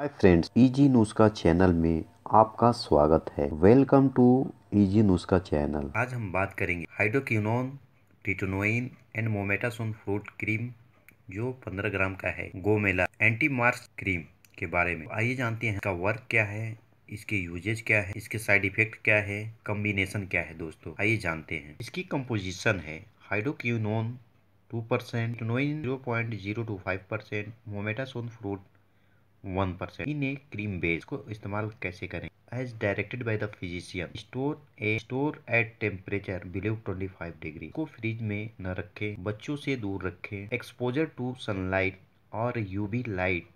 हाय friends easy news का channel में आपका स्वागत है वेलकम टू इजी न्यूज का चैनल आज हम बात करेंगे hydroquinone tretinoin and mometasone furoate cream जो 15 ग्राम का है गोमेला एंटी मार्स क्रीम के बारे में आइए जानते हैं इसका वर्क क्या है इसके यूजेज क्या है इसके साइड इफेक्ट क्या है कम्बिनेशन क्या है दोस्तों आइए जानते हैं इसकी कम्पोजिशन है हाइड्रोक्यूनोन टू परसेंट नोइन zero point zero two five percent mometasone furoate one percent in a cream base को इस्तेमाल कैसे करें as directed by the physician store a store at temperature below twenty five degree को fridge में न रखें बच्चों से दूर रखें एक्सपोजर टू सनलाइट और UV light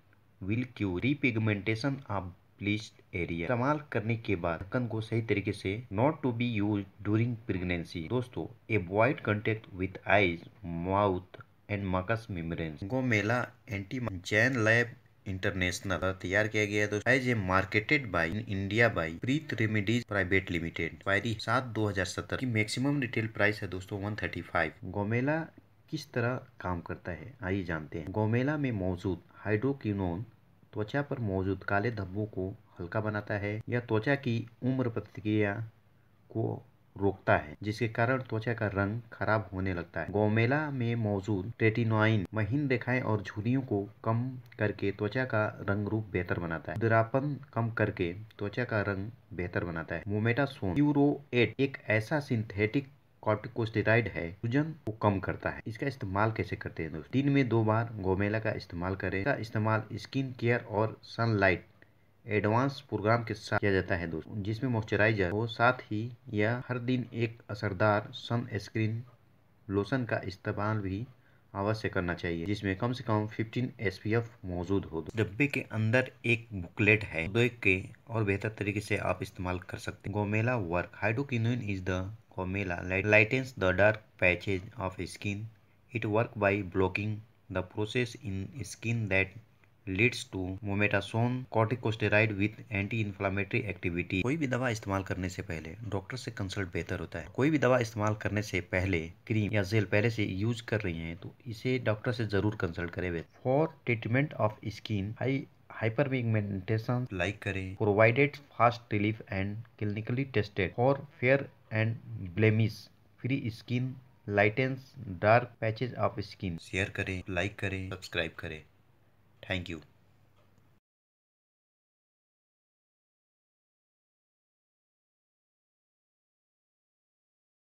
will cause repigmentation of bleached area इस्तेमाल करने के बाद ढक्कन को सही तरीके से not to be use during pregnancy दोस्तों avoid contact with eyes mouth and mucous membrane गोमेला एंटी जैन लैब इंटरनेशनल तैयार किया गया दोस्तों as a marketed by India by Preet remedies private limited expiry सात दो हजार सत्रह की मैक्सिमम रिटेल प्राइस है दोस्तों वन थर्टी फाइव गोमेला किस तरह काम करता है आइए जानते हैं गोमेला में मौजूद हाइड्रोक्विनोन त्वचा पर मौजूद काले धब्बों को हल्का बनाता है यह त्वचा की उम्र प्रतिक्रिया को रोकता है जिसके कारण त्वचा का रंग खराब होने लगता है गोमेला में मौजूद टेटिनोइन महीन रेखाएं और झुरियों को कम करके त्वचा का रंग रूप बेहतर बनाता है दुरापन कम करके त्वचा का रंग बेहतर बनाता है मोमेटासोन यूरो एक ऐसा सिंथेटिक कॉर्टिकोस्टेराइड है सूजन को कम करता है इसका इस्तेमाल कैसे करते हैं दोस्तों दिन में दो बार गोमेला का इस्तेमाल करें इसका इस्तेमाल स्किन केयर और सनलाइट एडवांस प्रोग्राम के साथ किया जाता है दोस्तों जिसमें मॉइस्चराइजर हो साथ ही यह हर दिन एक असरदार सनस्क्रीन लोशन का इस्तेमाल भी अवश्य करना चाहिए जिसमें कम से कम 15 एस मौजूद हो डब्बे के अंदर एक बुकलेट है देख के और बेहतर तरीके से आप इस्तेमाल कर सकते हैं गोमेला वर्क हाइड्रोकिनोइन इज द गोमेला lightens the dark patches of skin it work by blocking the process in skin that leads to mometasone corticosteroid with anti inflammatory activity कोई भी दवा इस्तेमाल करने से पहले डॉक्टर से कंसल्ट बेहतर होता है कोई भी दवा इस्तेमाल करने से पहले क्रीम या जेल पहले से यूज कर रही हैं तो इसे डॉक्टर से जरूर कंसल्ट करें for treatment of skin high hyperpigmentation like करें provided fast relief and clinically tested for fair and blemish free skin lightens dark patches of skin share करें लाइक करें सब्सक्राइब करें Thank you.